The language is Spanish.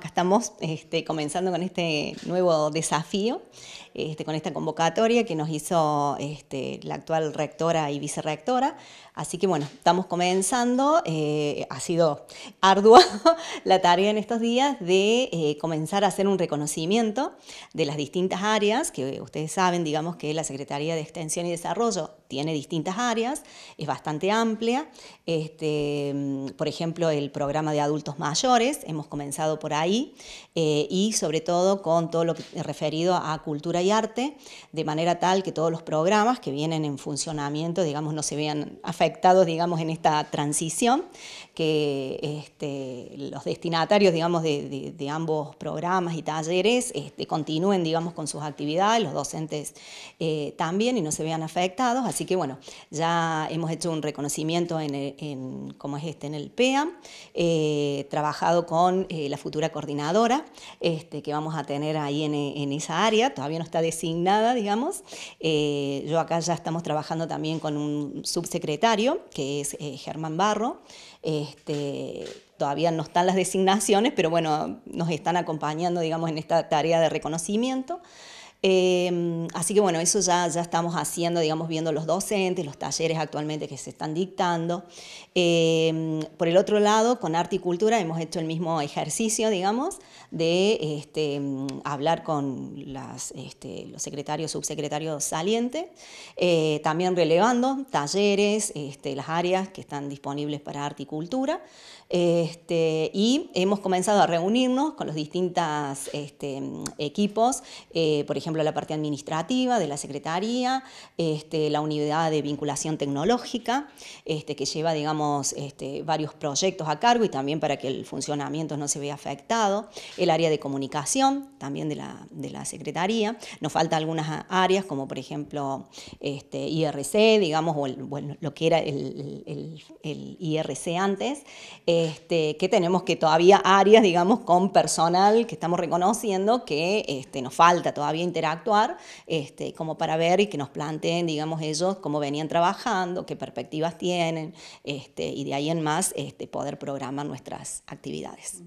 acá estamos este, comenzando con este nuevo desafío, este, con esta convocatoria que nos hizo este, la actual rectora y vicerectora. Así que bueno, estamos comenzando, eh, ha sido ardua la tarea en estos días de eh, comenzar a hacer un reconocimiento de las distintas áreas que ustedes saben, digamos que la Secretaría de Extensión y Desarrollo tiene distintas áreas, es bastante amplia. Este, mm, por ejemplo, el programa de adultos mayores, hemos comenzado por ahí, eh, y sobre todo con todo lo referido a cultura y arte, de manera tal que todos los programas que vienen en funcionamiento, digamos, no se vean afectados, digamos, en esta transición, que este, los destinatarios, digamos, de, ambos programas y talleres este, continúen, digamos, con sus actividades, los docentes eh, también, y no se vean afectados. Así que bueno, ya hemos hecho un reconocimiento en, es este, en el PEA, eh, trabajado con eh, la futura coordinadora este, que vamos a tener ahí en, esa área, todavía no está designada, digamos. Eh, yo acá ya estamos trabajando también con un subsecretario, que es Germán Barro. Este, todavía no están las designaciones, pero bueno, nos están acompañando, digamos, en esta tarea de reconocimiento. Em, así que bueno, eso ya, ya estamos haciendo, digamos, viendo los docentes, los talleres actualmente que se están dictando. Em, por el otro lado, con arte y cultura hemos hecho el mismo ejercicio, digamos, de este, hablar con este, los secretarios, subsecretarios salientes, eh, también relevando talleres, este, las áreas que están disponibles para arte y cultura. y hemos comenzado a reunirnos con los distintos equipos, eh, por ejemplo, la parte administrativa de la Secretaría, este, la unidad de vinculación tecnológica, este, que lleva, digamos, este, varios proyectos a cargo y también para que el funcionamiento no se vea afectado, el área de comunicación, también de la, Secretaría, nos falta algunas áreas, como por ejemplo IRC, digamos, o bueno, lo que era el el, IRC antes, este, que tenemos que todavía áreas, digamos, con personal que estamos reconociendo que este, nos falta todavía interactuar, este, como para ver y que nos planteen, digamos, ellos cómo venían trabajando, qué perspectivas tienen, y de ahí en más poder programar nuestras actividades.